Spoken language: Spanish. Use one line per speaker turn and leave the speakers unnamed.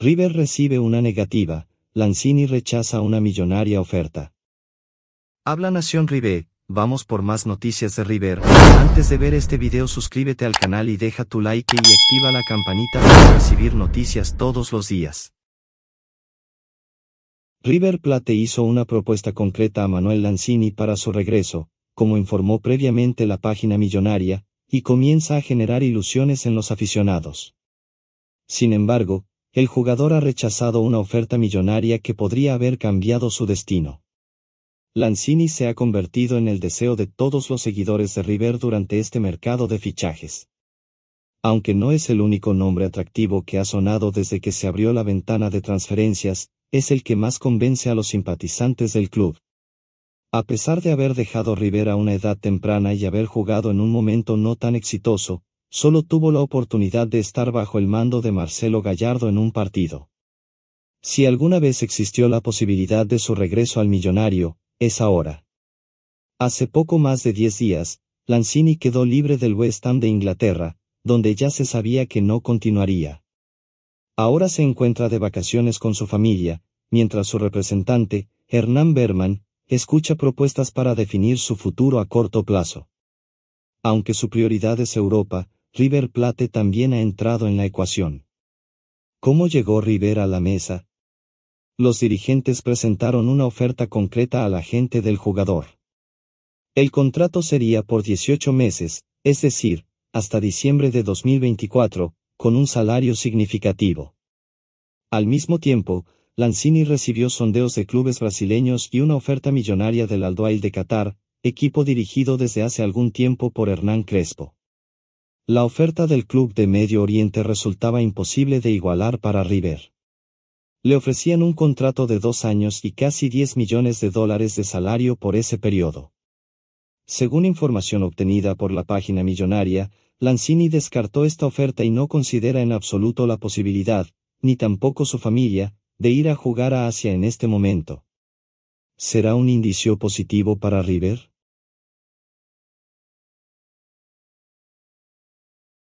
River recibe una negativa, Lanzini rechaza una millonaria oferta. Habla Nación River, vamos por más noticias de River. Antes de ver este video suscríbete al canal y deja tu like y activa la campanita para recibir noticias todos los días. River Plate hizo una propuesta concreta a Manuel Lanzini para su regreso, como informó previamente la página millonaria, y comienza a generar ilusiones en los aficionados. Sin embargo, el jugador ha rechazado una oferta millonaria que podría haber cambiado su destino. Lanzini se ha convertido en el deseo de todos los seguidores de River durante este mercado de fichajes. Aunque no es el único nombre atractivo que ha sonado desde que se abrió la ventana de transferencias, es el que más convence a los simpatizantes del club. A pesar de haber dejado River a una edad temprana y haber jugado en un momento no tan exitoso, Solo tuvo la oportunidad de estar bajo el mando de Marcelo Gallardo en un partido. Si alguna vez existió la posibilidad de su regreso al millonario, es ahora. Hace poco más de 10 días, Lancini quedó libre del West Ham de Inglaterra, donde ya se sabía que no continuaría. Ahora se encuentra de vacaciones con su familia, mientras su representante, Hernán Berman, escucha propuestas para definir su futuro a corto plazo. Aunque su prioridad es Europa, River Plate también ha entrado en la ecuación. ¿Cómo llegó River a la mesa? Los dirigentes presentaron una oferta concreta a la gente del jugador. El contrato sería por 18 meses, es decir, hasta diciembre de 2024, con un salario significativo. Al mismo tiempo, Lanzini recibió sondeos de clubes brasileños y una oferta millonaria del Al de Qatar, equipo dirigido desde hace algún tiempo por Hernán Crespo. La oferta del club de Medio Oriente resultaba imposible de igualar para River. Le ofrecían un contrato de dos años y casi 10 millones de dólares de salario por ese periodo. Según información obtenida por la página millonaria, Lanzini descartó esta oferta y no considera en absoluto la posibilidad, ni tampoco su familia, de ir a jugar a Asia en este momento. ¿Será un indicio positivo para River?